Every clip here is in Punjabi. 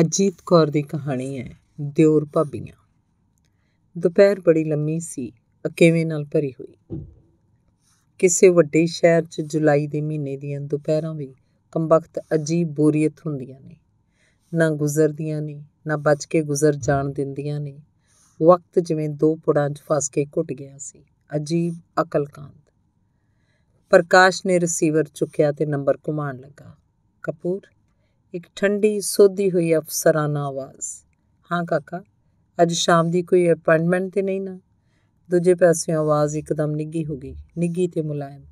ਅਜੀਤ ਕੌਰ ਦੀ ਕਹਾਣੀ ਹੈ ਦਿਉਰ ਭਾਬੀਆਂ ਦੁਪਹਿਰ ਬੜੀ ਲੰਮੀ ਸੀ ਅਕੇਵੇਂ ਨਾਲ ਭਰੀ ਹੋਈ ਕਿਸੇ ਵੱਡੇ ਸ਼ਹਿਰ 'ਚ ਜੁਲਾਈ ਦੇ ਮਹੀਨੇ ਦੀਆਂ ਦੁਪਹਿਰਾਂ ਵੀ ਕੰਬਖਤ ਅਜੀਬ ਬੋਰੀਅਤ ਹੁੰਦੀਆਂ ਨੇ ਨਾ ਗੁਜ਼ਰਦੀਆਂ ਨੇ ਨਾ ਬਚ ਕੇ ਗੁਜ਼ਰ ਜਾਣ ਦਿੰਦੀਆਂ ਨੇ ਵਕਤ ਜਿਵੇਂ ਦੋ ਪੁੜਾਂ 'ਚ ਫਸ ਕੇ ਘੁੱਟ ਗਿਆ ਸੀ ਅਜੀਬ ਅਕਲਕਾਂਤ ਪ੍ਰਕਾਸ਼ ਨੇ ਰਿਸੀਵਰ ਚੁੱਕਿਆ ਤੇ ਨੰਬਰ ਘੁਮਾਣ ਲੱਗਾ ਕਪੂਰ ਇੱਕ ਠੰਡੀ ਸੋਧੀ ਹੋਈ ਅਫਸਰਾਨਾ ਆਵਾਜ਼ ਹਾਂ ਕਾਕਾ ਅੱਜ ਸ਼ਾਮ ਦੀ ਕੋਈ ਅਪਾਇੰਟਮੈਂਟ ਤੇ ਨਹੀਂ ਨਾ ਦੂਜੇ ਪਾਸੇ ਆਵਾਜ਼ ਇੱਕਦਮ ਨਿੱਗੀ ਹੋ ਗਈ ਨਿੱਗੀ ਤੇ ਮੁਲਾਇਮ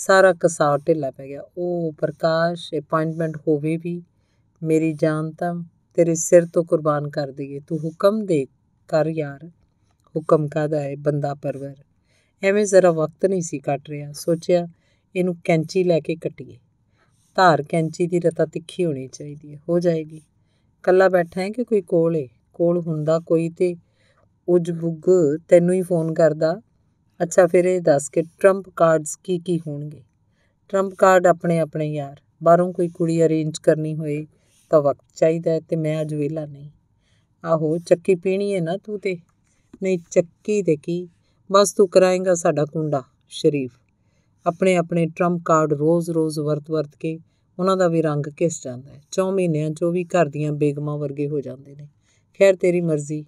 ਸਾਰਾ ਕਸਾਰ ਢਿੱਲਾ ਪੈ ਗਿਆ ਉਹ ਪ੍ਰਕਾਸ਼ ਅਪਾਇੰਟਮੈਂਟ ਹੋਵੇ ਵੀ ਮੇਰੀ ਜਾਨ ਤਾਂ ਤੇਰੇ ਸਿਰ ਤੋਂ ਕੁਰਬਾਨ ਕਰ ਦਈਏ ਤੂੰ ਹੁਕਮ ਦੇ ਕਰ ਯਾਰ ਹੁਕਮ ਕਾਦਾ ਹੈ ਬੰਦਾ ਪਰਵਰ ਐਵੇਂ ਜ਼ਰਾ ਵਕਤ ਨਹੀਂ ਸੀ ਕੱਟ ਰਿਹਾ ਸੋਚਿਆ ਇਹਨੂੰ ਕੈਂਚੀ ਲੈ ਕੇ ਕੱਟੀਏ ਧਾਰ ਕੈਂਚੀ ਦੀ ਰਤਾ ਤਿੱਖੀ ਹੋਣੀ ਚਾਹੀਦੀ ਹੈ ਹੋ ਜਾਏਗੀ ਕੱਲਾ ਬੈਠਾ ਹੈ ਕਿ ਕੋਈ ਕੋਲ ਹੈ ਕੋਲ ਹੁੰਦਾ ਕੋਈ ਤੇ ਉਜ ਬੁੱਗ ਤੈਨੂੰ ਹੀ ਫੋਨ ਕਰਦਾ ਅੱਛਾ ਫਿਰ ਇਹ ਦੱਸ ਕਿ ਟਰੰਪ ਕਾਰਡਸ ਕੀ ਕੀ ਹੋਣਗੇ ਟਰੰਪ ਕਾਰਡ ਆਪਣੇ ਆਪਣੇ ਯਾਰ ਬਾਹਰੋਂ ਕੋਈ ਕੁੜੀ ਅਰੇਂਜ ਕਰਨੀ ਹੋਏ ਤਾਂ ਵਕਤ ਚਾਹੀਦਾ ਤੇ ਮੈਂ ਅੱਜ ਵੇਲਾ ਨਹੀਂ ਆਹੋ ਚੱਕੀ ਪੀਣੀ ਹੈ ਨਾ ਤੂੰ ਤੇ ਨਹੀਂ ਚੱਕੀ ਤੇ ਕੀ ਬਸ ਤੂੰ ਕਰਾਏਗਾ ਸਾਡਾ ਕੁੰਡਾ ਸ਼ਰੀਫ ਆਪਣੇ ਆਪਣੇ ਟਰੰਪ ਕਾਰਡ ਰੋਜ਼-ਰੋਜ਼ ਵਰਤ-ਵਰਤ ਕੇ ਉਹਨਾਂ ਦਾ ਵੀ ਰੰਗ ਘਿਸ ਜਾਂਦਾ ਹੈ ਚੌ ਮਹੀਨਿਆਂ 'ਚ ਉਹ ਵੀ ਘਰ ਦੀਆਂ ਬੇਗਮਾਂ ਵਰਗੇ ਹੋ ਜਾਂਦੇ ਨੇ ਖੈਰ ਤੇਰੀ ਮਰਜ਼ੀ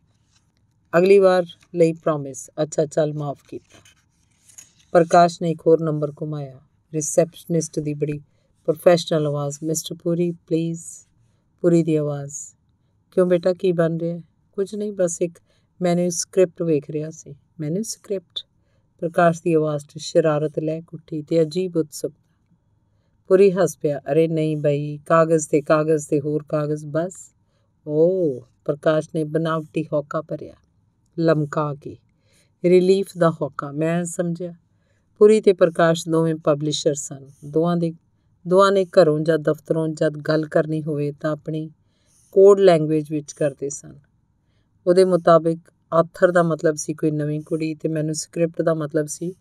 ਅਗਲੀ ਵਾਰ ਲਈ ਪ੍ਰੋਮਿਸ ਅੱਛਾ ਚੱਲ ਮਾਫ ਕੀਤਾ ਪ੍ਰਕਾਸ਼ ਨੇ ਇੱਕ ਹੋਰ ਨੰਬਰ ਘੁਮਾਇਆ ਰਿਸੈਪਸ਼ਨਿਸਟ ਦੀ ਬੜੀ ਪ੍ਰੋਫੈਸ਼ਨਲ ਆਵਾਜ਼ ਮਿਸਟਰ ਪੂਰੀ ਪਲੀਜ਼ ਪੂਰੀ ਦੀ ਆਵਾਜ਼ ਕਿਉਂ ਬੇਟਾ ਕੀ ਬਣ ਰਿਹਾ ਕੁਝ ਨਹੀਂ ਬਸ ਇੱਕ ਮੈਨੂੰ ਸਕ੍ਰਿਪਟ ਵੇਖ ਰਿਹਾ ਸੀ ਮੈਨੂੰ ਸਕ੍ਰਿਪਟ ਪ੍ਰਕਾਸ਼ ਦੀ ਆਵਾਜ਼ 'ਚ ਸ਼ਰਾਰਤ ਲੈ ਕੁੱਟੀ ਤੇ ਅਜੀਬ ਉਤਸਵ ਪੁਰੀ ਹੱਸ ਪਿਆ ਅਰੇ ਨਹੀਂ ਬਈ ਕਾਗਜ਼ ਤੇ ਕਾਗਜ਼ ਤੇ ਹੋਰ ਕਾਗਜ਼ ਬਸ ਓ ਪ੍ਰਕਾਸ਼ ਨੇ ਬਨਾਵਟੀ ਹੌਕਾ ਭਰਿਆ ਲਮਕਾ ਕੇ ਰਿਲੀਫ ਦਾ ਹੌਕਾ ਮੈਂ ਸਮਝਿਆ ਪੁਰੀ ਤੇ ਪ੍ਰਕਾਸ਼ ਦੋਵੇਂ ਪਬਲਿਸ਼ਰ ਸਨ ਦੋਹਾਂ ਦੇ ਦੋਹਾਂ ਨੇ ਘਰੋਂ ਜਾਂ ਦਫ਼ਤਰੋਂ ਜਦ ਗੱਲ ਕਰਨੀ ਹੋਵੇ ਤਾਂ ਆਪਣੀ ਕੋਡ ਲੈਂਗੁਏਜ ਵਿੱਚ ਕਰਦੇ ਸਨ ਉਹਦੇ ਮੁਤਾਬਿਕ ਆਥਰ ਦਾ ਮਤਲਬ ਸੀ ਕੋਈ ਨਵੀਂ ਕੁੜੀ ਤੇ ਮੈਨੂੰ ਸਕ੍ਰਿਪਟ ਦਾ ਮਤਲਬ ਸੀ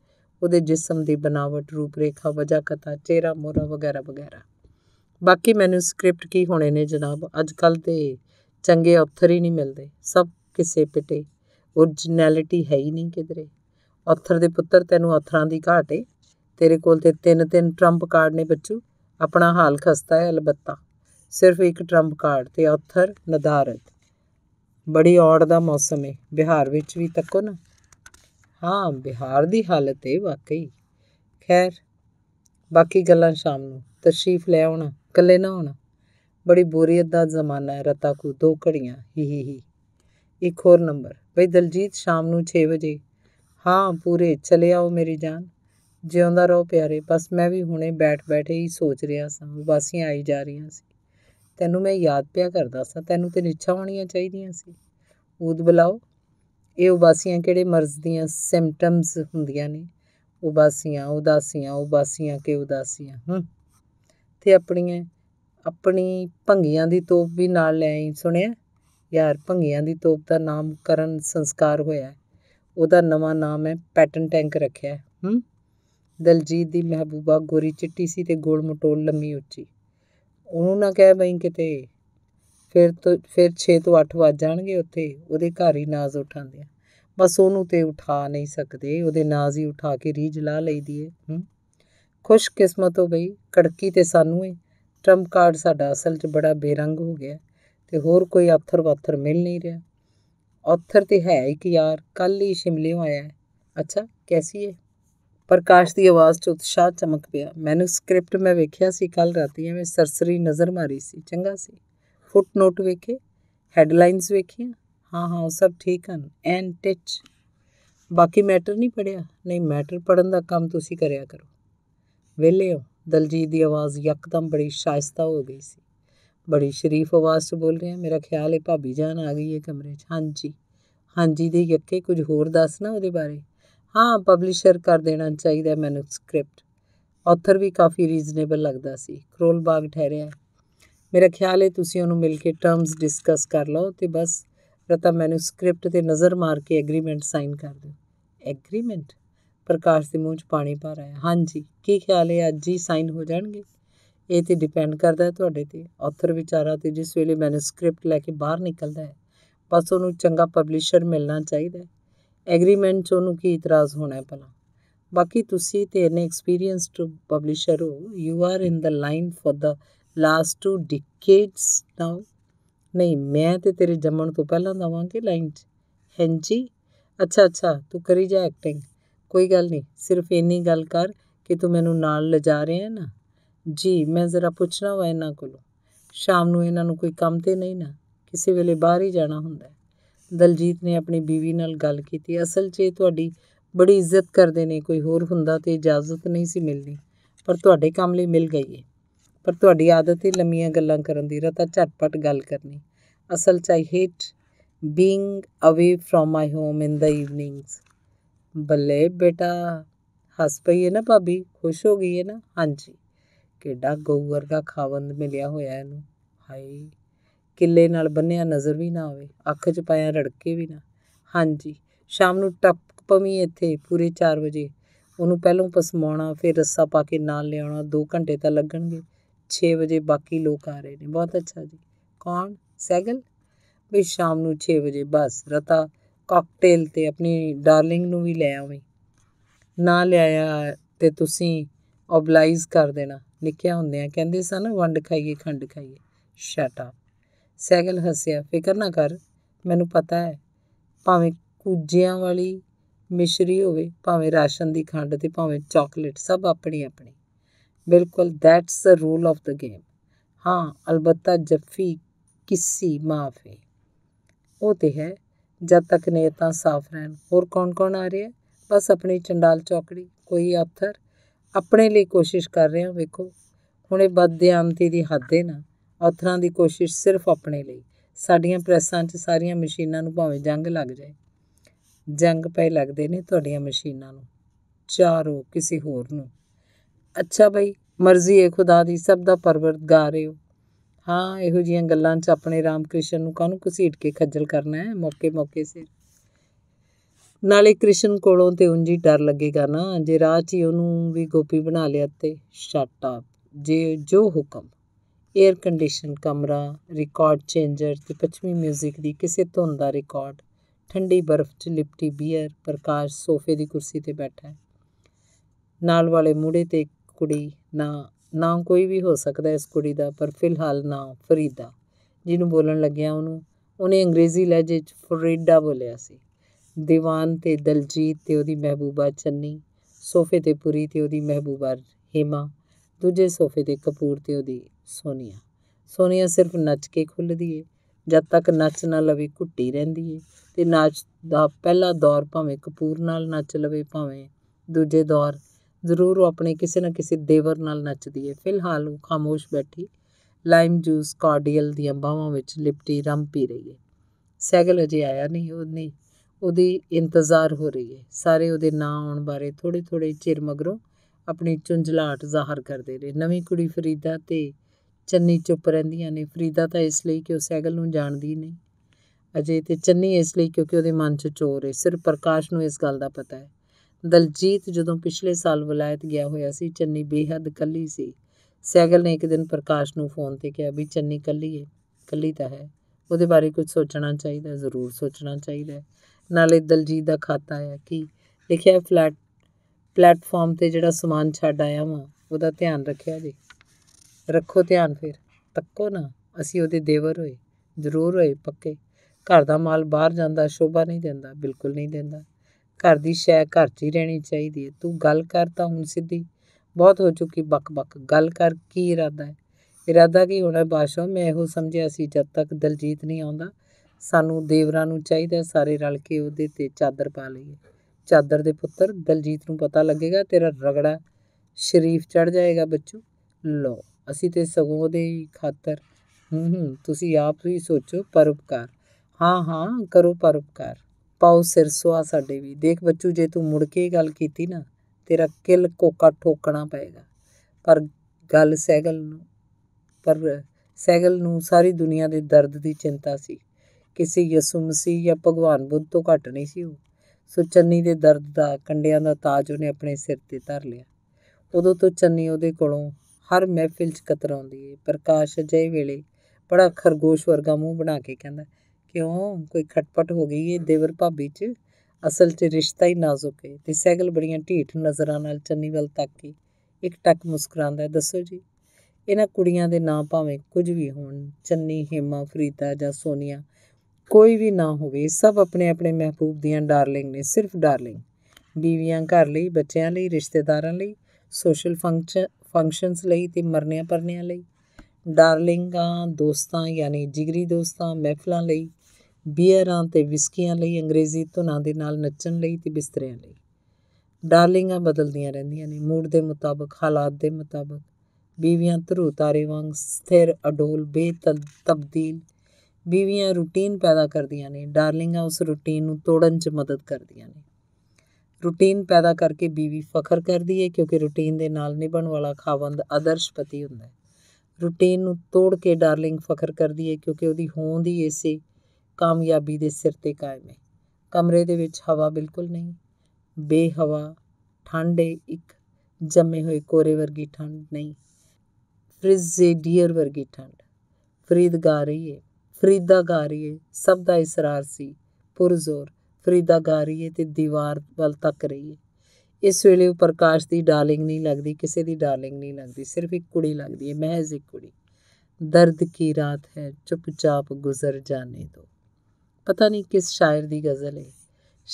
ਉਹਦੇ ਜਿਸਮ ਦੀ ਬਨਾਵਟ ਰੂਪ ਰੇਖਾ ਵਜਾ ਕਥਾ ਚਿਹਰਾ ਮੋਰਾ ਵਗੈਰਾ ਵਗੈਰਾ ਬਾਕੀ ਮੈਨੂੰ ਸਕ੍ਰਿਪਟ ਕੀ ਹੋਣੇ ਨੇ ਜਨਾਬ ਅੱਜ ਕੱਲ ਤੇ ਚੰਗੇ ਆਥਰ ਹੀ ਨਹੀਂ ਮਿਲਦੇ ਸਭ ਕਿਸੇ ਪਿਟੇ origignality ਹੈ ਹੀ ਨਹੀਂ ਕਿਧਰੇ ਆਥਰ ਦੇ ਪੁੱਤਰ ਤੈਨੂੰ ਆਥਰਾਂ ਦੀ ਘਾਟ ਏ ਤੇਰੇ ਕੋਲ ਤੇ ਤਿੰਨ ਤਿੰਨ ਟਰੰਪ ਕਾਰਡ ਨੇ ਬੱਚੂ ਆਪਣਾ ਹਾਲ ਖਸਤਾ ਹੈ ਅਲਬੱਤਾ ਸਿਰਫ ਇੱਕ ਟਰੰਪ ਕਾਰਡ ਤੇ ਆਥਰ ਨਦਾਰਤ ਬੜੀ ਔੜ ਦਾ ਮੌਸਮ ਹੈ ਬਿਹਾਰ ਵਿੱਚ ਵੀ ਤੱਕੋ ਨਾ ਹਾਂ ਬਿਹਾਰ ਦੀ ਹਾਲਤ ਹੈ ਵਾਕਈ ਖੈਰ ਬਾਕੀ ਗੱਲਾਂ ਸ਼ਾਮ ਨੂੰ ਤਸ਼ਰੀਫ ਲੈ ਆਉਣਾ ਕੱਲੇ ਨਾ ਹੋਣਾ ਬੜੀ ਬੋਰੀਅਤ ਦਾ ਜ਼ਮਾਨਾ ਹੈ ਰਤਾ ਕੋ ਦੋ ਘੜੀਆਂ ਹੀ ਹੀ ਹੀ ਇੱਕ ਹੋਰ ਨੰਬਰ ਬਈ ਦਲਜੀਤ ਸ਼ਾਮ ਨੂੰ 6 ਵਜੇ ਹਾਂ ਪੂਰੇ ਚਲੇ ਆਓ ਮੇਰੀ ਜਾਨ ਜਿਉਂਦਾ ਰਹੋ ਪਿਆਰੇ ਬਸ ਮੈਂ ਵੀ ਹੁਣੇ ਬੈਠ ਬੈਠੇ ਹੀ ਸੋਚ ਰਿਹਾ ਸਾਂ ਵਾਸੀਆਂ ਆਈ ਜਾ ਰਹੀਆਂ ਸੀ ਤੈਨੂੰ ਮੈਂ ਯਾਦ ਪਿਆ ਕਰਦਾ ਸਾਂ ਤੈਨੂੰ ਤੇ ਨਿਛਾ ਹੋਣੀਆਂ ਚਾਹੀਦੀਆਂ ਸੀ ਉਦ ਬੁਲਾਓ ਇਹ ਉਬਾਸੀਆਂ ਕਿਹੜੇ ਮਰਜ਼ ਦੀਆਂ ਸਿੰਪਟਮਸ ਹੁੰਦੀਆਂ ਨੇ ਉਬਾਸੀਆਂ ਉਦਾਸੀਆਂ ਉਬਾਸੀਆਂ ਕੇ ਉਦਾਸੀਆਂ ਹੂੰ ਤੇ ਆਪਣੀਆਂ ਆਪਣੀ ਭੰਗੀਆਂ ਦੀ ਤੋਪ ਵੀ ਨਾਲ ਲੈ ਆਈ ਸੁਣਿਆ ਯਾਰ ਭੰਗੀਆਂ ਦੀ ਤੋਪ ਦਾ ਨਾਮਕਰਨ ਸੰਸਕਾਰ ਹੋਇਆ ਉਹਦਾ ਨਵਾਂ ਨਾਮ ਹੈ ਪੈਟਨ ਟੈਂਕ ਰੱਖਿਆ ਹੂੰ ਦਲਜੀਤ ਦੀ ਮਹਿਬੂਬਾ ਗੋਰੀ ਚਿੱਟੀ ਸੀ ਤੇ ਗੋਲ ਮਟੋਲ ਲੰਮੀ ਉੱਚੀ ਉਹਨੂੰ ਨਾ ਕਹਿ ਬਈ ਕਿਤੇ ਫਿਰ ਤੋਂ ਫਿਰ 6 ਤੋਂ 8 ਵਜ ਜਾਣਗੇ ਉੱਥੇ ਉਹਦੇ ਘਰ ਹੀ ਨਾਜ਼ ਉਠਾਉਂਦੇ ਆ ਬਸ ਉਹਨੂੰ ਤੇ ਉਠਾ ਨਹੀਂ ਸਕਦੇ ਉਹਦੇ ਨਾਜ਼ ਹੀ ਉਠਾ ਕੇ ਰੀਝ ਲਾ ਲਈਦੀ ਏ ਖੁਸ਼ ਕਿਸਮਤ ਹੋ ਗਈ ਕੜਕੀ ਤੇ ਸਾਨੂੰ ਏ ਟਰੰਪ ਕਾਰਡ ਸਾਡਾ ਅਸਲ 'ਚ ਬੜਾ ਬੇਰੰਗ ਹੋ ਗਿਆ ਤੇ ਹੋਰ ਕੋਈ ਆਥਰ ਵਾਥਰ ਮਿਲ ਨਹੀਂ ਰਿਹਾ ਆਥਰ ਤੇ ਹੈ ਇੱਕ ਯਾਰ ਕੱਲ ਹੀ ਸ਼ਿਮਲੇ ਆਇਆ ਅੱਛਾ ਕੈਸੀ ਹੈ ਪ੍ਰਕਾਸ਼ ਦੀ ਆਵਾਜ਼ 'ਚ ਉਤਸ਼ਾਹ ਚਮਕ ਪਿਆ ਮੈਨੂੰ ਸਕ੍ਰਿਪਟ ਮੈਂ ਵੇਖਿਆ ਸੀ ਕੱਲ ਰਾਤੀ ਐਵੇਂ ਸਰਸਰੀ ਨਜ਼ਰ ਮਾਰੀ ਸੀ ਚੰਗਾ ਸੀ ਫੁੱਟਨੋਟ ਵੇਖੇ ਹੈਡਲਾਈਨਸ ਵੇਖੀਆਂ ਹਾਂ ਹਾਂ ਉਹ ਸਭ ਠੀਕ ਹਨ ਐਂਡ ਟਿਚ ਬਾਕੀ ਮੈਟਰ ਨਹੀਂ ਪੜਿਆ ਨਹੀਂ ਮੈਟਰ ਪੜਨ ਦਾ ਕੰਮ ਤੁਸੀਂ ਕਰਿਆ ਕਰੋ ਵੇਲੇ ਹੋ ਦਲਜੀਤ ਦੀ ਆਵਾਜ਼ ਇੱਕਦਮ ਬੜੀ ਸ਼ਾਇਸਤਾ ਹੋ ਗਈ ਸੀ ਬੜੀ ਸ਼ਰੀਫ ਆਵਾਜ਼ 'ਚ ਬੋਲ ਰਿਹਾ ਮੇਰਾ ਖਿਆਲ ਹੈ ਭਾਬੀ ਜਾਨ ਆ ਗਈ ਹੈ ਕਮਰੇ 'ਚ ਹਾਂਜੀ ਹਾਂਜੀ ਦੇ ਯੱਕੇ ਕੁਝ ਹੋਰ ਦੱਸ ਨਾ ਉਹਦੇ ਬਾਰੇ ਹਾਂ ਪਬਲਿਸ਼ਰ ਕਰ ਦੇਣਾ ਚਾਹੀਦਾ ਮੈਨੂੰ ਸਕ੍ਰਿਪਟ ਆਥਰ ਵੀ ਕਾਫੀ ਰੀਜ਼ਨੇਬਲ ਲੱਗਦਾ ਸੀ ਕਰੋਲ ਬਾਗ ਠਹਿਰਿਆ ਮੇਰਾ ਖਿਆਲ ਹੈ ਤੁਸੀਂ ਉਹਨੂੰ ਮਿਲ ਕੇ ਟਰਮਸ ਡਿਸਕਸ ਕਰ ਲਓ ਤੇ ਬਸ ਰਤਾ ਮੈਨੂਸਕ੍ਰਿਪਟ ਤੇ ਨਜ਼ਰ ਮਾਰ ਕੇ ਐਗਰੀਮੈਂਟ ਸਾਈਨ ਕਰ ਦਿਓ ਐਗਰੀਮੈਂਟ ਪ੍ਰਕਾਸ਼ ਦੇ ਮੂੰਹ 'ਚ ਪਾਣੀ ਭਰ ਆਇਆ ਹਾਂਜੀ ਕੀ ਖਿਆਲ ਹੈ ਅੱਜ ਹੀ ਸਾਈਨ ਹੋ ਜਾਣਗੇ ਇਹ ਤੇ ਡਿਪੈਂਡ ਕਰਦਾ ਹੈ ਤੁਹਾਡੇ ਤੇ ਆਥਰ ਵਿਚਾਰਾ ਤੇ ਜਿਸ ਵੇਲੇ ਮੈਨੂਸਕ੍ਰਿਪਟ ਲੈ ਕੇ ਬਾਹਰ ਨਿਕਲਦਾ ਹੈ ਬਸ ਉਹਨੂੰ ਚੰਗਾ ਪਬਲਿਸ਼ਰ ਮਿਲਣਾ ਚਾਹੀਦਾ ਹੈ ਐਗਰੀਮੈਂਟ 'ਚ ਉਹਨੂੰ ਕੀ ਇਤਰਾਜ਼ ਹੋਣਾ ਹੈ ਭਲਾ ਬਾਕੀ ਤੁਸੀਂ ਤੇ ਇਹਨੇ ਐਕਸਪੀਰੀਅੰਸਡ ਪਬਲਿਸ਼ਰ ਹੋ you are in the line for the last two decades now ਨਹੀਂ ਮੈਂ ਤੇ ਤੇਰੇ ਜੰਮਣ ਤੋਂ ਪਹਿਲਾਂ ਦਵਾਂਗੇ ਲਾਈਨ 'ਚ ਹਾਂਜੀ ਅੱਛਾ ਅੱਛਾ ਤੂੰ ਕਰੀ ਜਾ ਐਕਟਿੰਗ ਕੋਈ ਗੱਲ ਨਹੀਂ ਸਿਰਫ ਇੰਨੀ ਗੱਲ ਕਰ ਕਿ ਤੂੰ ਮੈਨੂੰ ਨਾਲ ਲਿਜਾ ਰਿਹਾ ਹੈ ਨਾ ਜੀ ਮੈਂ ਜ਼ਰਾ ਪੁੱਛਣਾ ਵਾ ਇਹਨਾਂ ਕੋਲੋਂ ਸ਼ਾਮ ਨੂੰ ਇਹਨਾਂ ਨੂੰ ਕੋਈ ਕੰਮ ਤੇ ਨਹੀਂ ਨਾ ਕਿਸੇ ਵੇਲੇ ਬਾਹਰ ਹੀ ਜਾਣਾ ਹੁੰਦਾ ਹੈ ਦਲਜੀਤ ਨੇ ਆਪਣੀ ਬੀਵੀ ਨਾਲ ਗੱਲ ਕੀਤੀ ਅਸਲ 'ਚ ਤੁਹਾਡੀ ਬੜੀ ਇੱਜ਼ਤ ਕਰਦੇ ਨੇ ਕੋਈ ਹੋਰ ਹੁੰਦਾ ਤੇ ਇਜਾਜ਼ਤ ਨਹੀਂ ਸੀ ਮਿਲਣੀ ਪਰ ਤੁਹਾਡੇ ਕੰਮ ਲਈ ਮਿਲ ਗਈ ਹੈ ਪਰ ਤੁਹਾਡੀ ਆਦਤ ਹੀ ਲੰਮੀਆਂ ਗੱਲਾਂ ਕਰਨ ਦੀ ਰਤਾ ਝਟਪਟ ਗੱਲ ਕਰਨੀ ਅਸਲ ਚ I hate being away from my home in the evenings ਬੱਲੇ ਬੇਟਾ ਹੱਸ ਪਈ ਹੈ ਨਾ ਭਾਬੀ ਖੁਸ਼ ਹੋ ਗਈ ਹੈ ਨਾ ਹਾਂਜੀ ਕਿੱਡਾ ਗਊ ਵਰਗਾ ਖਾਵੰਦ ਮਿਲਿਆ ਹੋਇਆ ਇਹਨੂੰ ਹਾਏ ਕਿੱਲੇ ਨਾਲ ਬੰਨਿਆ ਨਜ਼ਰ ਵੀ ਨਾ ਆਵੇ ਅੱਖ 'ਚ ਪਾਇਆ ਰੜਕੇ ਵੀ ਨਾ ਹਾਂਜੀ ਸ਼ਾਮ ਨੂੰ ਟੱਪ ਪਵੀ ਇੱਥੇ ਪੂਰੇ 4 ਵਜੇ ਉਹਨੂੰ ਪਹਿਲਾਂ ਪਸਮਾਉਣਾ ਫਿਰ ਰੱਸਾ ਪਾ ਕੇ ਨਾਲ ਲਿਆਉਣਾ 2 ਘੰਟੇ ਤਾਂ ਲੱਗਣਗੇ 6 ਵਜੇ ਬਾਕੀ ਲੋਕ ਆ ਰਹੇ ਨੇ ਬਹੁਤ ਅੱਛਾ ਜੀ ਕੌਣ ਸੈਗਲ ਵੀ ਸ਼ਾਮ ਨੂੰ 6 ਵਜੇ ਬਸ ਰਤਾ ਕਾਕਟੇਲ ਤੇ ਆਪਣੀ ਡਾਰਲਿੰਗ ਨੂੰ ਵੀ ਲੈ ਆਵੇਂ ਨਾ ਲਿਆਇਆ ਤੇ ਤੁਸੀਂ ਓਬਲਾਈਜ਼ ਕਰ ਦੇਣਾ ਨਿੱਕਿਆ ਹੁੰਦੇ ਆ ਕਹਿੰਦੇ ਸਨ ਵੰਡ ਖਾਈਏ ਖੰਡ ਖਾਈਏ ਸ਼ਟ ਅਪ ਸੈਗਲ ਹੱਸਿਆ ਫਿਕਰ ਨਾ ਕਰ ਮੈਨੂੰ ਪਤਾ ਹੈ ਭਾਵੇਂ ਕੂਜਿਆਂ ਵਾਲੀ ਮਿਸ਼ਰੀ ਹੋਵੇ ਭਾਵੇਂ ਰਾਸ਼ਨ ਦੀ ਖੰਡ ਤੇ ਭਾਵੇਂ ਚਾਕਲੇਟ ਸਭ ਆਪਣੀ ਆਪਣੀ ਬਿਲਕੁਲ that's a rule of the game ਹਾਂ ਅਲਬੱਤਾ ਜੱਫੀ ਕਿਸੇ ਮਾਫੀ ਉਹ ਤੇ ਹੈ ਜਦ ਤੱਕ ਨੇਤਾ ਸਾਫ਼ ਰਹਿਣ ਹੋਰ ਕੌਣ-ਕੌਣ ਆ ਰਿਹਾ ਬਸ ਆਪਣੀ ਚੰਡਾਲ ਚੌਕੜੀ ਕੋਈ ਆਥਰ ਆਪਣੇ ਲਈ ਕੋਸ਼ਿਸ਼ ਕਰ ਰਿਹਾ ਵੇਖੋ ਹੁਣ ਇਹ ਬਦਿਆਮਤੀ ਦੀ ਹੱਦ ਹੈ ਨਾ ਆਥਰਾਂ ਦੀ ਕੋਸ਼ਿਸ਼ ਸਿਰਫ ਆਪਣੇ ਲਈ ਸਾਡੀਆਂ ਪ੍ਰੈਸਾਂ 'ਚ ਸਾਰੀਆਂ ਮਸ਼ੀਨਾਂ ਨੂੰ ਭਾਵੇਂ ਜੰਗ ਲੱਗ ਜਾਏ ਜੰਗ ਪਏ ਲੱਗਦੇ ਨੇ ਤੁਹਾਡੀਆਂ ਮਸ਼ੀਨਾਂ ਨੂੰ ਚਾਰੋ ਕਿਸੇ ਹੋਰ ਨੂੰ ਅੱਛਾ ਭਾਈ ਮਰਜ਼ੀ ਹੈ ਖੁਦਾ ਦੀ ਸਭ ਦਾ ਪਰਵਰਦਗਾਰ ਹੈ ਹਾਂ ਇਹੋ ਜੀਆਂ ਗੱਲਾਂ 'ਚ ਆਪਣੇ ਰਾਮਕ੍ਰਿਸ਼ਨ ਨੂੰ ਕਾਹਨੂੰ ਘਸੀਟ ਕੇ ਖੱਜਲ ਕਰਨਾ ਹੈ ਮੌਕੇ ਮੌਕੇ ਸਿਰ ਨਾਲੇ ਕ੍ਰਿਸ਼ਨ ਕੋਲੋਂ ਤੇ ਉਂਝੀ ਡਰ ਲੱਗੇਗਾ ਨਾ ਜੇ ਰਾਹ 'ਚ ਹੀ ਉਹਨੂੰ ਵੀ ਗੋਪੀ ਬਣਾ ਲਿਆ ਤੇ ਸ਼ਟ ਅਪ ਜੇ ਜੋ ਹੁਕਮ 에ਅਰ ਕੰਡੀਸ਼ਨ ਕਮਰਾ ਰਿਕਾਰਡ ਚੇਂਜਰ ਤੇ ਪੱਛਮੀ 뮤직 ਦੀ ਕਿਸੇ ਧੁੰਦ ਦਾ ਰਿਕਾਰਡ ਠੰਡੀ ਬਰਫ਼ 'ਚ ਲਿਪਟੀ ਬੀਅਰ ਪ੍ਰਕਾਸ਼ ਸੋਫੇ ਦੀ ਕੁਰਸੀ ਤੇ ਬੈਠਾ ਹੈ ਨਾਲ ਵਾਲੇ ਮੂੜੇ ਤੇ ਕੁੜੀ ਨਾ ਨਾ ਕੋਈ ਵੀ ਹੋ ਸਕਦਾ ਇਸ ਕੁੜੀ ਦਾ ਪਰ ਫਿਲਹਾਲ ਨਾ ਫਰੀਦਾ ਜਿਹਨੂੰ ਬੋਲਣ ਲੱਗਿਆ ਉਹਨੂੰ ਉਹਨੇ ਅੰਗਰੇਜ਼ੀ ਲਹਿਜੇ 'ਚ ਫਰੀਦਾ ਬੋਲਿਆ ਸੀ ਦੀਵਾਨ ਤੇ ਦਲਜੀਤ ਤੇ ਉਹਦੀ ਮਹਿਬੂਬਾ ਚੰਨੀ ਸੋਫੇ ਤੇ ਪੂਰੀ ਤੇ ਉਹਦੀ ਮਹਿਬੂਬਾ ਹੇਮਾ ਦੂਜੇ ਸੋਫੇ ਤੇ ਕਪੂਰ ਤੇ ਉਹਦੀ ਸੋਨੀਆ ਸੋਨੀਆ ਸਿਰਫ ਨੱਚ ਕੇ ਖੁੱਲਦੀ ਏ ਜਦ ਤੱਕ ਨੱਚ ਨਾ ਲਵੇ ਘੁੱਟੀ ਰਹਿੰਦੀ ਏ ਤੇ ਨਾਚ ਦਾ ਪਹਿਲਾ ਦੌਰ ਭਾਵੇਂ ਕਪੂਰ ਨਾਲ ਨੱਚ ਲਵੇ ਭਾਵੇਂ ਦੂਜੇ ਦੌਰ ਜ਼ਰੂਰ ਉਹ ਆਪਣੇ ਕਿਸੇ ਨਾ ਕਿਸੇ ਦੇਵਰ ਨਾਲ ਨੱਚਦੀ ਹੈ ਫਿਲਹਾਲ ਉਹ ਖਾਮੋਸ਼ ਬੈਠੀ ਲਾਈਮ ਜੂਸ ਕਾਰਡੀਅਲ ਦੀਆਂ ਬਾਹਾਂ ਵਿੱਚ ਲਿਪਟੀ ਰੰਮ ਪੀ ਰਹੀ ਹੈ ਸੈਗਲ ਅਜੇ ਆਇਆ ਨਹੀਂ ਉਹਨੇ ਉਹਦੀ ਇੰਤਜ਼ਾਰ ਹੋ ਰਹੀ ਹੈ ਸਾਰੇ ਉਹਦੇ ਨਾਂ ਆਉਣ ਬਾਰੇ ਥੋੜੇ ਥੋੜੇ ਚਿਰ ਮਗਰੋਂ ਆਪਣੀ ਚੁੰਝਲਾਟ ਜ਼ਾਹਰ ਕਰਦੇ ਰਹੇ ਨਵੀਂ ਕੁੜੀ ਫਰੀਦਾ ਤੇ ਚੰਨੀ ਚੁੱਪ ਰਹਿੰਦੀਆਂ ਨੇ ਫਰੀਦਾ ਤਾਂ ਇਸ ਲਈ ਕਿ ਉਹ ਸੈਗਲ ਨੂੰ ਜਾਣਦੀ ਨਹੀਂ ਅਜੇ ਤੇ ਚੰਨੀ ਇਸ ਲਈ ਕਿਉਂਕਿ ਉਹਦੇ ਮਨ 'ਚ ਚੋਰ ਹੈ ਸਿਰ ਪ੍ਰਕਾਸ਼ ਨੂੰ ਇਸ ਗੱਲ ਦਾ ਪਤਾ ਹੈ ਦਲਜੀਤ ਜਦੋਂ ਪਿਛਲੇ ਸਾਲ ਵਿਲਾਇਤ ਗਿਆ ਹੋਇਆ ਸੀ ਚੰਨੀ ਬੇਹੱਦ ਕੱਲੀ ਸੀ ਸੈਗਲ ਨੇ ਇੱਕ ਦਿਨ ਪ੍ਰਕਾਸ਼ ਨੂੰ ਫੋਨ ਤੇ ਕਿਹਾ ਵੀ ਚੰਨੀ ਕੱਲੀ ਏ ਕੱਲੀ ਤਾਂ ਹੈ ਉਹਦੇ ਬਾਰੇ ਕੁਝ ਸੋਚਣਾ ਚਾਹੀਦਾ ਜ਼ਰੂਰ ਸੋਚਣਾ ਚਾਹੀਦਾ ਨਾਲੇ ਦਲਜੀਤ ਦਾ ਖਾਤਾ ਆ ਕਿ ਲਿਖਿਆ ਫਲੈਟ ਪਲੇਟਫਾਰਮ ਤੇ ਜਿਹੜਾ ਸਮਾਨ ਛੱਡ ਆਇਆ ਵਾ ਉਹਦਾ ਧਿਆਨ ਰੱਖਿਆ ਜੀ ਰੱਖੋ ਧਿਆਨ ਫਿਰ ਤੱਕੋ ਨਾ ਅਸੀਂ ਉਹਦੇ ਦੇਵਰ ਹੋਏ ਜ਼ਰੂਰ ਹੋਏ ਪੱਕੇ ਘਰ ਦਾ ਮਾਲ ਬਾਹਰ ਜਾਂਦਾ ਸ਼ੋਭਾ ਨਹੀਂ ਦਿੰਦਾ ਬਿਲਕੁਲ ਨਹੀਂ ਦਿੰਦਾ ਘਰ ਦੀ ਸ਼ੈ ਘਰ 'ਚ ਹੀ ਰਹਿਣੀ ਚਾਹੀਦੀ ਹੈ ਤੂੰ ਗੱਲ ਕਰ ਤਾਂ ਹੁਣ ਸਿੱਧੀ ਬਹੁਤ ਹੋ ਚੁੱਕੀ ਬਕ ਬਕ ਗੱਲ ਕਰ ਕੀ ਇਰਾਦਾ ਹੈ ਇਰਾਦਾ ਕੀ ਹੋਣਾ ਬਾਸ਼ੋ ਮੈਂ ਇਹੋ ਸਮਝਿਆ ਸੀ ਜਦ ਤੱਕ ਦਲਜੀਤ ਨਹੀਂ ਆਉਂਦਾ ਸਾਨੂੰ ਦੇਵਰਾਂ ਨੂੰ ਚਾਹੀਦਾ ਸਾਰੇ ਰਲ ਕੇ ਉਹਦੇ ਤੇ ਚਾਦਰ ਪਾ ਲਈਏ ਚਾਦਰ ਦੇ ਪੁੱਤਰ ਦਲਜੀਤ ਨੂੰ ਪਤਾ ਲੱਗੇਗਾ ਤੇਰਾ ਰਗੜਾ ਸ਼ਰੀਫ ਚੜ ਜਾਏਗਾ ਬੱਚੂ ਲੋ ਅਸੀਂ ਤੇ ਸਗੋਂ ਦੇ ਖਾਤਰ ਹੂੰ ਹੂੰ ਤੁਸੀਂ ਆਪ ਵੀ ਸੋਚੋ ਪਰਉਪਕਾਰ ਹਾਂ ਹਾਂ ਕਰੋ ਪਰਉਪਕਾਰ ਪਾਉ ਸਿਰ ਸੁਆ ਸਾਡੇ ਵੀ ਦੇਖ ਬੱਚੂ ਜੇ ਤੂੰ ਮੁੜ ਕੇ ਇਹ ਗੱਲ ਕੀਤੀ ਨਾ ਤੇਰਾ ਕਿਲ ਕੋਕਾ ਠੋਕਣਾ ਪਏਗਾ ਪਰ ਗੱਲ ਸਹਿਗਲ ਨੂੰ ਪਰ ਸਹਿਗਲ ਨੂੰ ਸਾਰੀ ਦੁਨੀਆ ਦੇ ਦਰਦ ਦੀ ਚਿੰਤਾ ਸੀ ਕਿਸੇ ਯਿਸੂ ਮਸੀਹ ਜਾਂ ਭਗਵਾਨ ਬੁੱਧ ਤੋਂ ਘੱਟ ਨਹੀਂ ਸੀ ਉਹ ਸੋ ਚੰਨੀ ਦੇ ਦਰਦ ਦਾ ਕੰਡਿਆਂ ਦਾ ਤਾਜ ਉਹਨੇ ਆਪਣੇ ਸਿਰ ਤੇ ਧਰ ਲਿਆ ਉਦੋਂ ਤੋਂ ਚੰਨੀ ਉਹਦੇ ਕੋਲੋਂ ਹਰ ਮਹਿਫਿਲ 'ਚ ਕਤਰਾਉਂਦੀ ਏ ਪ੍ਰਕਾਸ਼ ਅਜੇ ਵੇਲੇ ਬੜਾ ਖਰਗੋਸ਼ ਵਰਗਾ ਮੂੰਹ ਬਣਾ ਕੇ ਕਹਿੰਦਾ ਕਿਉਂ ਕੋਈ ਖਟਪਟ ਹੋ ਗਈ ਏ ਦੇਵਰ ਭਾਬੀ 'ਚ ਅਸਲ 'ਚ ਰਿਸ਼ਤਾ ਹੀ ਨਾਜ਼ੁਕ ਏ ਤੇ ਸਹਿਗਲ ਬੜੀਆਂ ਢੀਠ ਨਜ਼ਰਾਂ ਨਾਲ ਚੰਨੀ ਵੱਲ ਤੱਕ ਕੇ ਇੱਕ ਟੱਕ ਮੁਸਕਰਾਉਂਦਾ ਦੱਸੋ ਜੀ ਇਹਨਾਂ ਕੁੜੀਆਂ ਦੇ ਨਾਂ ਭਾਵੇਂ ਕੁਝ ਵੀ ਹੋਣ ਚੰਨੀ ਹੇਮਾ ਫਰੀਦਾ ਜਾਂ ਸੋਨੀਆ ਕੋਈ ਵੀ ਨਾ ਹੋਵੇ ਸਭ ਆਪਣੇ ਆਪਣੇ ਮਹਿਬੂਬ ਦੀਆਂ ਡਾਰਲਿੰਗ ਨੇ ਸਿਰਫ ਡਾਰਲਿੰਗ ਬੀਵੀਆਂ ਘਰ ਲਈ ਬੱਚਿਆਂ ਲਈ ਰਿਸ਼ਤੇਦਾਰਾਂ ਲਈ ਸੋਸ਼ਲ ਫੰਕਸ਼ਨ ਫੰਕਸ਼ਨਸ ਲਈ ਤੇ ਮਰਨਿਆਂ ਪਰਨਿਆਂ ਲਈ ਡਾਰਲਿੰਗਾਂ ਦੋਸਤਾਂ ਯਾਨੀ ਜਿਗਰੀ ਦੋਸਤਾਂ ਮਹਿਫਲਾਂ ਲਈ ਬੀਅਰਾਂ ਤੇ ਵਿਸਕੀਆਂ ਲਈ ਅੰਗਰੇਜ਼ੀ ਧੁਨਾਂ ਦੇ ਨਾਲ ਨੱਚਣ ਲਈ ਤੇ ਬਿਸਤਰਿਆਂ ਲਈ ਡਾਰਲਿੰਗਾਂ ਬਦਲਦੀਆਂ ਰਹਿੰਦੀਆਂ ਨੇ ਮੂਡ ਦੇ ਮੁਤਾਬਕ ਹਾਲਾਤ ਦੇ ਮੁਤਾਬਕ ਬੀਵੀਆਂ ਧਰੂ ਤਾਰੇ ਵਾਂਗ ਸਥਿਰ ਅਡੋਲ ਤਬਦੀਲ ਬੀਵੀਆਂ ਰੁਟੀਨ ਪੈਦਾ ਕਰਦੀਆਂ ਨੇ ਡਾਰਲਿੰਗਾਂ ਉਸ ਰੁਟੀਨ ਨੂੰ ਤੋੜਨ 'ਚ ਮਦਦ ਕਰਦੀਆਂ ਨੇ ਰੁਟੀਨ ਪੈਦਾ ਕਰਕੇ ਬੀਵੀ ਫਖਰ ਕਰਦੀ ਹੈ ਕਿਉਂਕਿ ਰੁਟੀਨ ਦੇ ਨਾਲ ਨਿਭਣ ਵਾਲਾ ਖਾਵੰਦ ਆਦਰਸ਼ਪਤੀ ਹੁੰਦਾ ਹੈ ਰੁਟੀਨ ਨੂੰ ਤੋੜ ਕੇ ਡਾਰਲਿੰਗ ਫਖਰ ਕਰਦੀ ਹੈ ਕਿਉਂਕਿ ਉਹਦੀ ਹੋਂਦ ਹੀ ਐਸੀ ਕਾਮਯਾਬੀ ਦੇ ਸਿਰ ਤੇ ਕਾਇਮ ਹੈ ਕਮਰੇ ਦੇ ਵਿੱਚ ਹਵਾ ਬਿਲਕੁਲ ਨਹੀਂ ਬੇਹਵਾ ਠੰਡ ਹੈ ਇੱਕ ਜੰਮੇ ਹੋਏ ਕੋਰੇ ਵਰਗੀ ਠੰਡ ਨਹੀਂ ਫ੍ਰਿਜ਼ੇ ਡੀਅਰ ਵਰਗੀ ਠੰਡ ਫਰੀਦ ਗਾ ਰਹੀ ਹੈ ਫਰੀਦਾ ਗਾ ਰਹੀ ਹੈ ਸਭ ਦਾ ਇਸਰਾਰ ਸੀ ਪੁਰਜ਼ੋਰ ਫਰੀਦਾ ਗਾ ਰਹੀ ਹੈ ਤੇ ਦੀਵਾਰ ਵੱਲ ਤੱਕ ਰਹੀ ਹੈ ਇਸ ਵੇਲੇ ਉਹ ਪ੍ਰਕਾਸ਼ ਦੀ ਡਾਰਲਿੰਗ ਨਹੀਂ ਲੱਗਦੀ ਕਿਸੇ ਦੀ ਡਾਰਲਿੰਗ ਨਹੀਂ ਲੱਗਦੀ ਸਿਰਫ ਇੱਕ ਕੁੜੀ ਲੱਗਦੀ ਹੈ ਮਹਿਜ਼ ਇੱਕ ਕੁੜੀ ਦਰਦ ਕੀ ਰਾਤ ਹੈ ਚੁੱਪਚਾਪ ਗੁਜ਼ਰ ਜਾਣੇ ਦੋ ਪਤਾ ਨਹੀਂ ਕਿਸ ਸ਼ਾਇਰ ਦੀ ਗਜ਼ਲ ਹੈ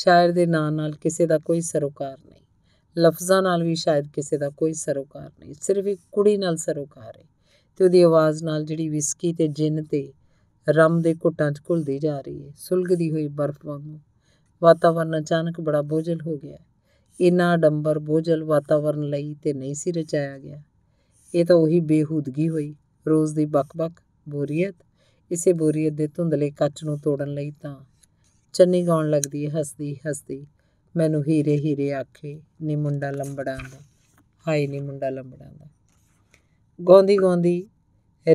ਸ਼ਾਇਰ ਦੇ ਨਾਂ ਨਾਲ ਕਿਸੇ ਦਾ ਕੋਈ ਸਰੋਕਾਰ ਨਹੀਂ ਲਫ਼ਜ਼ਾਂ ਨਾਲ ਵੀ ਸ਼ਾਇਦ ਕਿਸੇ ਦਾ ਕੋਈ ਸਰੋਕਾਰ ਨਹੀਂ ਸਿਰਫ ਇੱਕ ਕੁੜੀ ਨਾਲ ਸਰੋਕਾਰ ਹੈ ਤੇ ਉਹਦੀ ਆਵਾਜ਼ ਨਾਲ ਜਿਹੜੀ ਵਿਸਕੀ ਤੇ ਜਿੰਨ ਤੇ ਰਮ ਦੇ ਘੁੱਟਾਂ 'ਚ ਘੁਲਦੀ ਜਾ ਰਹੀ ਹੈ ਸੁਲਗਦੀ ਹੋਈ ਬਰਫ਼ ਵਾਂਗੂ ਵਾਤਾਵਰਨ ਅਚਾਨਕ ਬੜਾ ਬੋਝਲ ਹੋ ਗਿਆ ਇਨਾ ਡੰਬਰ ਬੋਝਲ ਵਾਤਾਵਰਨ ਲਈ ਤੇ ਨਹੀਂ ਸੀ ਰਚਾਇਆ ਗਿਆ ਇਹ ਤਾਂ ਉਹੀ ਬੇਹੂਦਗੀ ਹੋਈ ਰੋਜ਼ ਦੀ ਬਕਬਕ ਬੋਰੀਅਤ ਇਸੇ ਬੋਰੀਅਤ ਦੇ ਧੁੰਦਲੇ ਕੱਚ ਨੂੰ ਤੋੜਨ ਲਈ ਤਾਂ ਚੰਨੀ ਗਾਉਣ ਲੱਗਦੀ ਹੱਸਦੀ ਹੱਸਦੀ ਮੈਨੂੰ ਹੀਰੇ ਹੀਰੇ ਆਖੇ ਨੀ ਮੁੰਡਾ ਲੰਬੜਾਂ ਦਾ ਹਾਈ ਨੀ ਮੁੰਡਾ ਲੰਬੜਾਂ ਦਾ ਗਾਉਂਦੀ ਗਾਉਂਦੀ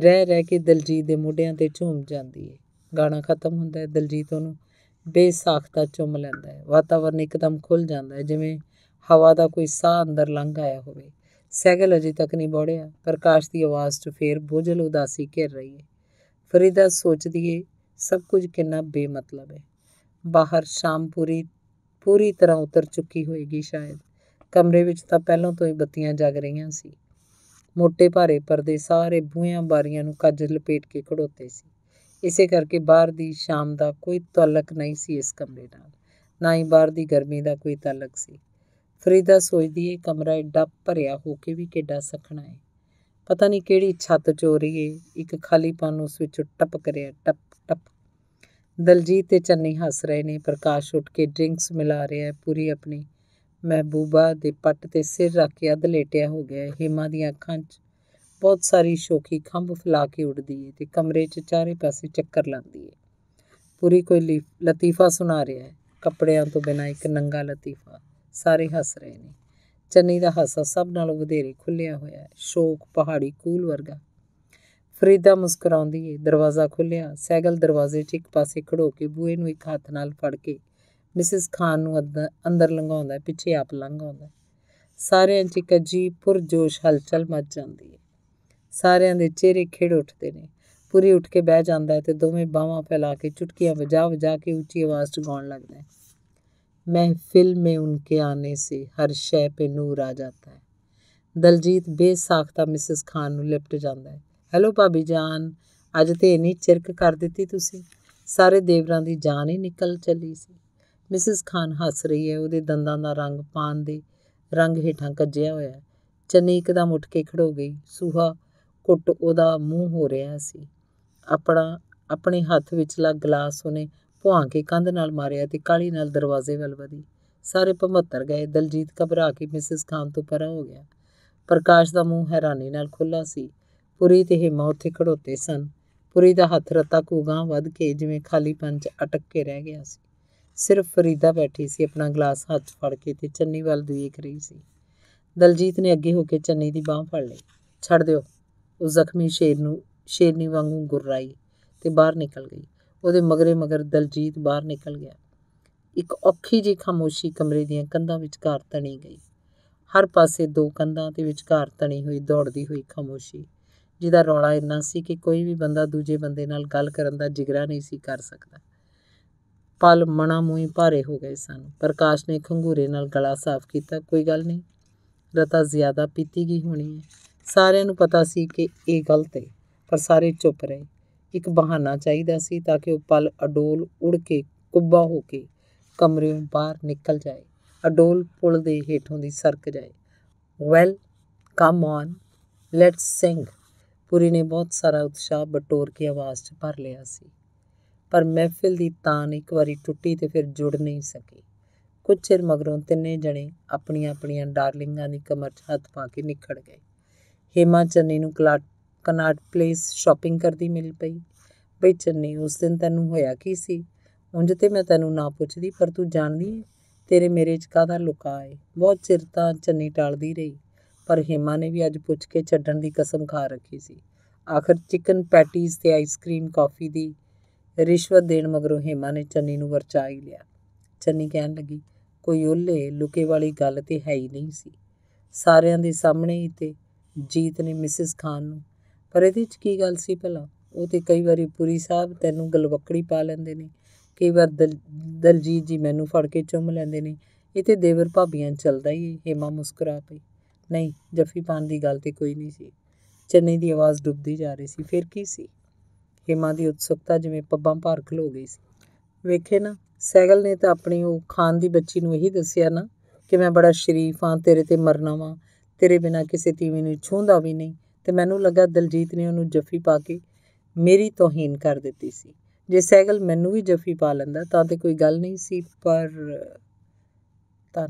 ਰਹਿ ਰਹਿ ਕੇ ਦਲਜੀਤ ਦੇ ਮੋਢਿਆਂ ਤੇ ਝੂਮ ਜਾਂਦੀ ਹੈ ਗਾਣਾ ਖਤਮ ਹੁੰਦਾ ਹੈ ਦਲਜੀਤ ਉਹਨੂੰ ਬੇਸਾਖਤਾ ਚੁੰਮ ਲੈਂਦਾ ਹੈ ਵਾਤਾਵਰਨ ਇੱਕਦਮ ਖੁੱਲ ਜਾਂਦਾ ਹੈ ਜਿਵੇਂ ਹਵਾ ਦਾ ਕੋਈ ਸਾਹ ਅੰਦਰ ਲੰਘ ਆਇਆ ਹੋਵੇ ਸਹਿਗਲ ਅਜੇ ਤੱਕ ਨਹੀਂ ਬੋੜਿਆ ਪ੍ਰਕਾਸ਼ ਦੀ ਆਵਾਜ਼ 'ਚ ਫੇਰ ਬੋਝਲ ਉਦਾਸੀ ਘਿਰ ਰਹੀ ਹੈ ਫਰੀਦਾ ਸੋਚਦੀ ਏ ਸਭ ਕੁਝ ਕਿੰਨਾ ਬੇਮਤਲਬ ਹੈ ਬਾਹਰ ਸ਼ਾਮ ਪੂਰੀ ਪੂਰੀ ਤਰ੍ਹਾਂ ਉਤਰ ਚੁੱਕੀ ਹੋਏਗੀ ਸ਼ਾਇਦ ਕਮਰੇ ਵਿੱਚ ਤਾਂ ਪਹਿਲਾਂ ਤੋਂ ਹੀ ਬੱਤੀਆਂ ਜਗ ਰਹੀਆਂ ਸੀ ਮੋٹے ਭਾਰੇ ਪਰਦੇ ਸਾਰੇ ਬੂਹਿਆਂ ਬਾਰੀਆਂ ਨੂੰ ਕੱਜ ਲਪੇਟ ਕੇ ਖੜੋਤੇ ਸੀ ਇਸੇ ਕਰਕੇ ਬਾਹਰ ਦੀ ਸ਼ਾਮ ਦਾ ਕੋਈ ਤਾਲਕ ਨਹੀਂ ਸੀ ਇਸ ਕਮਰੇ ਨਾਲ ਨਾ ਹੀ ਬਾਹਰ ਦੀ ਗਰਮੀ ਦਾ ਕੋਈ ਤਾਲਕ ਸੀ ਫਰੀਦਾ ਸੋਚਦੀ ਏ ਕਮਰਾ ਏਡਾ ਭਰਿਆ ਹੋ ਕੇ ਵੀ ਕਿੱਡਾ ਸਖਣਾ ਹੈ ਪਤਾ ਨਹੀਂ ਕਿਹੜੀ ਛੱਤ ਚੋਰੀਏ ਇੱਕ ਖਾਲੀਪਨ ਉਸ ਵਿੱਚੋਂ ਟਪਕ ਰਿਹਾ ਟਪ ਟਪ ਦਲਜੀਤ ਤੇ ਚੰਨੀ ਹੱਸ ਰਹੇ ਨੇ ਪ੍ਰਕਾਸ਼ ਉੱਠ ਕੇ ਡਰਿੰਕਸ ਮਿਲਾ ਰਿਹਾ ਹੈ ਪੂਰੀ ਆਪਣੀ ਮਹਿਬੂਬਾ ਦੇ ਪੱਟ ਤੇ ਸਿਰ ਰੱਖ ਕੇ ਅੱਧ ਲੇਟਿਆ ਹੋ ਗਿਆ ਹੀਮਾ ਦੀਆਂ ਅੱਖਾਂ 'ਚ ਬਹੁਤ ਸਾਰੀ ਸ਼ੋਖੀ ਖੰਭ ਫਲਾ ਕੇ ਉੱਡਦੀ ਹੈ ਤੇ ਕਮਰੇ 'ਚ ਚਾਰੇ ਪਾਸੇ ਚੱਕਰ ਲਾਉਂਦੀ ਹੈ ਪੂਰੀ ਕੋਈ ਲਤੀਫਾ ਸੁਣਾ ਰਿਹਾ ਹੈ ਕੱਪੜਿਆਂ ਤੋਂ ਬਿਨਾਂ ਇੱਕ ਨੰਗਾ ਲਤੀਫਾ ਸਾਰੇ ਹੱਸ ਰਹੇ ਨੇ ਚੰਨੀ ਦਾ ਹਾਸਾ ਸਭ ਨਾਲੋਂ ਵਧੇਰੇ ਖੁੱਲਿਆ ਹੋਇਆ ਹੈ ਸ਼ੌਕ ਪਹਾੜੀ ਕੂਲ ਵਰਗਾ ਫਰੀਦਾ ਮੁਸਕਰਾਉਂਦੀ ਏ ਦਰਵਾਜ਼ਾ ਖੁੱਲਿਆ ਸੈਗਲ ਦਰਵਾਜ਼ੇ 'ਚ ਇੱਕ ਪਾਸੇ ਖੜੋ ਕੇ ਬੂਏ ਨੂੰ ਇੱਕ ਹੱਥ ਨਾਲ ਫੜ ਕੇ ਮਿਸਿਸ ਖਾਨ ਨੂੰ ਅੰਦਰ ਲੰਘਾਉਂਦਾ ਪਿੱਛੇ ਆਪ ਲੰਘਾਉਂਦਾ ਸਾਰਿਆਂ 'ਚ ਇੱਕ ਅਜੀਬ ਪੁਰਜੋਸ਼ ਹਲਚਲ ਮਚ ਜਾਂਦੀ ਹੈ ਸਾਰਿਆਂ ਦੇ ਚਿਹਰੇ ਖੇੜ ਉੱਠਦੇ ਨੇ ਪੂਰੀ ਉੱਠ ਕੇ ਬਹਿ ਜਾਂਦਾ ਹੈ ਤੇ ਦੋਵੇਂ ਬਾਹਾਂ ਫੈਲਾ ਕੇ ਚੁਟਕੀਆਂ ਵਜਾ ਵਜਾ ਕੇ ਉੱਚੀ ਆਵਾਜ਼ 'ਚ ਗਾਉਣ ਲੱਗਦਾ ਹੈ ਮਹਿਫਿਲ ਮੇ ਉਨਕੇ ਆਨੇ ਸੇ ਹਰ ਸ਼ੈ ਪੇ ਨੂਰ ਆ ਜਾਤਾ ਹੈ ਦਲਜੀਤ ਬੇਸਾਖਤਾ ਮਿਸਿਸ ਖਾਨ ਨੂੰ ਲਿਪਟ ਜਾਂਦਾ ਹੈ ਹੈਲੋ ਭਾਬੀ ਜਾਨ ਅੱਜ ਤੇ ਇਨੀ ਚਿਰਕ ਕਰ ਦਿੱਤੀ ਤੁਸੀਂ ਸਾਰੇ ਦੇਵਰਾਂ ਦੀ ਜਾਨ ਹੀ ਨਿਕਲ ਚਲੀ ਸੀ ਮਿਸਿਸ ਖਾਨ ਹੱਸ ਰਹੀ ਹੈ ਉਹਦੇ ਦੰਦਾਂ ਦਾ ਰੰਗ ਪਾਨ ਦੇ ਰੰਗ ਹੀਠਾਂ ਕੱਜਿਆ ਹੋਇਆ ਚੰਨੀ ਇੱਕਦਮ ਉੱਠ ਕੇ ਖੜੋ ਗਈ ਸੂਹਾ ਕੁੱਟ ਉਹਦਾ ਮੂੰਹ ਹੋ ਰਿਹਾ ਸੀ ਆਪਣਾ ਆਪਣੇ ਹੱਥ ਵਿੱਚ ਲੱਗ ਗਲਾਸ ਉਹਨੇ ਭੁਆ ਕੇ ਕੰਧ ਨਾਲ ਮਾਰਿਆ ਤੇ ਕਾਲੀ ਨਾਲ ਦਰਵਾਜ਼ੇ ਵੱਲ ਵਧੀ ਸਾਰੇ ਭਮੱਤਰ ਗਏ ਦਲਜੀਤ ਘਬਰਾ ਕੇ ਮਿਸਿਸ ਖਾਨ ਤੋਂ ਪਰਾਂ ਹੋ ਗਿਆ ਪ੍ਰਕਾਸ਼ ਦਾ ਮੂੰਹ ਹੈਰਾਨੀ ਨਾਲ ਖੁੱਲਾ ਸੀ ਪੁਰੀ ਤੇ ਹਿਮਾ ਉੱਥੇ ਖੜੋਤੇ ਸਨ ਪੁਰੀ ਦਾ ਹੱਥ ਰਤਾ ਕੂਗਾ ਵੱਧ ਕੇ ਜਿਵੇਂ ਖਾਲੀ ਪੰਜ ਅਟਕ ਕੇ ਰਹਿ ਗਿਆ ਸੀ ਸਿਰਫ ਫਰੀਦਾ ਬੈਠੀ ਸੀ ਆਪਣਾ ਗਲਾਸ ਹੱਥ ਫੜ ਕੇ ਤੇ ਚੰਨੀ ਵੱਲ ਦੇਖ ਰਹੀ ਸੀ ਦਲਜੀਤ ਨੇ ਅੱਗੇ ਹੋ ਕੇ ਚੰਨੀ ਦੀ ਬਾਹ ਫੜ ਲਈ ਛੱਡ ਦਿਓ ਉਹ ਜ਼ਖਮੀ ਸ਼ੇਰ ਨੂੰ ਸ਼ੇਰਨੀ ਵਾਂਗੂ ਗੁਰਰਾਈ ਤੇ ਬਾਹਰ ਨਿਕਲ ਗਈ ਉਹਦੇ ਮਗਰੇ ਮਗਰ ਦਲਜੀਤ ਬਾਹਰ ਨਿਕਲ ਗਿਆ ਇੱਕ ਔਖੀ ਜੀ ਖਾਮੋਸ਼ੀ ਕਮਰੇ ਦੀਆਂ ਕੰਧਾਂ ਵਿਚਕਾਰ ਤਣੀ ਗਈ ਹਰ ਪਾਸੇ ਦੋ ਕੰਧਾਂ ਤੇ ਵਿਚਕਾਰ ਤਣੀ ਹੋਈ ਦੌੜਦੀ ਹੋਈ ਖਾਮੋਸ਼ੀ ਜਿਹਦਾ ਰੌਲਾ ਇੰਨਾ ਸੀ ਕਿ ਕੋਈ ਵੀ ਬੰਦਾ ਦੂਜੇ ਬੰਦੇ ਨਾਲ ਗੱਲ ਕਰਨ ਦਾ ਜਿਗਰਾ ਨਹੀਂ ਸੀ ਕਰ ਸਕਦਾ ਪਲ ਮਣਾ ਮੂੰਹ ਭਾਰੇ ਹੋ ਗਏ ਸਨ ਪ੍ਰਕਾਸ਼ ਨੇ ਖੰਗੂਰੇ ਨਾਲ ਗਲਾ ਸਾਫ਼ ਕੀਤਾ ਕੋਈ ਗੱਲ ਨਹੀਂ ਰਤਾ ਜ਼ਿਆਦਾ ਪੀਤੀ ਗਈ ਹੋਣੀ ਹੈ ਸਾਰਿਆਂ ਨੂੰ ਪਤਾ ਸੀ ਕਿ ਇਹ ਗਲਤ ਹੈ ਪਰ ਸਾਰੇ ਚੁੱਪ ਰਹੇ ਇੱਕ ਬਹਾਨਾ ਚਾਹੀਦਾ ਸੀ ਤਾਂ ਕਿ ਉਹ ਪਲ ਅਡੋਲ ਉੜ ਕੇ ਕੁੱਬਾ ਹੋ ਕੇ ਕਮਰੇੋਂ ਬਾਹਰ ਨਿਕਲ ਜਾਏ ਅਡੋਲ ਪੁਲ ਦੇ ਹੇਠੋਂ ਦੀ ਸਰਕ ਜਾਏ well come on let's sing ਪੂਰੀ ਨੇ ਬਹੁਤ ਸਾਰਾ ਉਤਸ਼ਾਹ ਬਟੋਰ ਕੇ ਆਵਾਜ਼ 'ਚ ਭਰ ਲਿਆ ਸੀ ਪਰ ਮਹਿਫਿਲ ਦੀ ਤਾਨ ਇੱਕ ਵਾਰੀ ਟੁੱਟੀ ਤੇ ਫਿਰ ਜੁੜ ਨਹੀਂ ਸਕੀ ਕੁਝ ਚਿਰ ਮਗਰੋਂ ਤਿੰਨੇ ਜਣੇ ਆਪਣੀਆਂ ਆਪਣੀਆਂ ਡਾਰਲਿੰਗਾਂ ਦੀ ਕਮਰ 'ਚ ਹੱਥ ਪਾ ਕੇ ਨਿਖੜ ਗਏ ਹੇਮਾ ਚੰਨੀ ਨੂੰ ਕਲਾਟ ਕਨਾਟ ਪਲੇਸ ਸ਼ਾਪਿੰਗ ਕਰਦੀ ਮਿਲ ਪਈ ਬਈ ਚੰਨੀ ਉਸ ਦਿਨ ਤੈਨੂੰ ਹੋਇਆ ਕੀ ਸੀ ਉੰਜ ਤੇ ਮੈਂ ਤੈਨੂੰ ਨਾ ਪੁੱਛਦੀ ਪਰ ਤੂੰ ਜਾਣਦੀ ਤੇਰੇ ਮੇਰੇ 'ਚ ਕਾਹਦਾ ਲੁਕਾ ਹੈ ਬਹੁਤ ਚਿਰ ਤਾਂ ਚੰਨੀ ਟਾਲਦੀ ਰਹੀ ਪਰ ਹੇਮਾ ਨੇ ਵੀ ਅੱਜ ਪੁੱਛ ਕੇ ਛੱਡਣ ਦੀ ਕਸਮ ਖਾ ਰੱਖੀ ਸੀ ਆਖਰ ਚਿਕਨ ਪੈਟੀਜ਼ ਤੇ ਆਈਸਕ੍ਰੀਮ ਕਾਫੀ ਦੀ ਰਿਸ਼ਵਤ ਦੇਣ ਮਗਰੋਂ ਹੇਮਾ ਨੇ ਚੰਨੀ ਨੂੰ ਵਰਚਾ ਹੀ ਲਿਆ ਚੰਨੀ ਕਹਿਣ ਲੱਗੀ ਕੋਈ ਉਹਲੇ ਲੁਕੇ ਵਾਲੀ ਗੱਲ ਤੇ ਹੈ ਹੀ ਨਹੀਂ ਸੀ ਸਾਰਿਆਂ ਦੇ ਸਾਹਮਣੇ ਹੀ ਤੇ ਜੀਤ ਨੇ ਮਿਸਿਸ ਖਾਨ ਨੂੰ ਪਰ ਇਹਦੇ 'ਚ ਕੀ ਗੱਲ ਸੀ ਭਲਾ ਉਹ ਤੇ ਕਈ ਵਾਰੀ ਪੁਰੀ ਸਾਹਿਬ ਤੈਨੂੰ ਗਲਵੱਕੜੀ ਪਾ ਲੈਂਦੇ ਨੇ ਕਈ ਵਾਰ ਦਲਜੀਤ ਜੀ ਮੈਨੂੰ ਫੜ ਕੇ ਚੁੰਮ ਲੈਂਦੇ ਨੇ ਇਹ ਤੇ ਦੇਵਰ ਭਾਬੀਆਂ ਚੱਲਦਾ ਹੀ ਹੇਮਾ ਮੁਸਕਰਾ ਪਈ ਨਹੀਂ ਜੱਫੀ ਪਾਣ ਦੀ ਗੱਲ ਤੇ ਕੋਈ ਨਹੀਂ ਸੀ ਚੰਨੀ ਦੀ ਆਵਾਜ਼ ਡੁੱਬਦੀ ਜਾ ਰਹੀ ਸੀ ਫਿਰ ਕੀ ਸੀ ਹੇਮਾ ਦੀ ਉਤਸੁਕਤਾ ਜਿਵੇਂ ਪੱਬਾਂ ਭਾਰ ਖਲੋ ਗਈ ਸੀ ਵੇਖੇ ਨਾ ਸੈਗਲ ਨੇ ਤਾਂ ਆਪਣੀ ਉਹ ਖਾਨ ਦੀ ਬੱਚੀ ਨੂੰ ਇਹੀ ਦੱਸਿਆ ਨਾ ਕਿ ਮੈਂ ਬੜਾ ਸ਼ਰੀਫ ਹਾਂ ਤੇਰੇ ਤੇ ਮਰਨਾ ਵਾਂ ਤੇਰੇ ਬਿਨਾ ਕਿਸੇ ਤੀਵੀਂ ਨੂੰ ਛੂੰਦਾ ਵੀ ਨਹੀਂ ਤੇ ਮੈਨੂੰ ਲੱਗਾ ਦਲਜੀਤ ਨੇ ਉਹਨੂੰ ਜੱਫੀ ਪਾ ਕੇ ਮੇਰੀ ਤੋਹੀਨ ਕਰ ਦਿੱਤੀ ਸੀ ਜੇ ਸਹਿਗਲ ਮੈਨੂੰ ਵੀ ਜੱਫੀ ਪਾ ਲੈਂਦਾ ਤਾਂ ਤੇ ਕੋਈ ਗੱਲ ਨਹੀਂ ਸੀ ਪਰ ਤਾਂ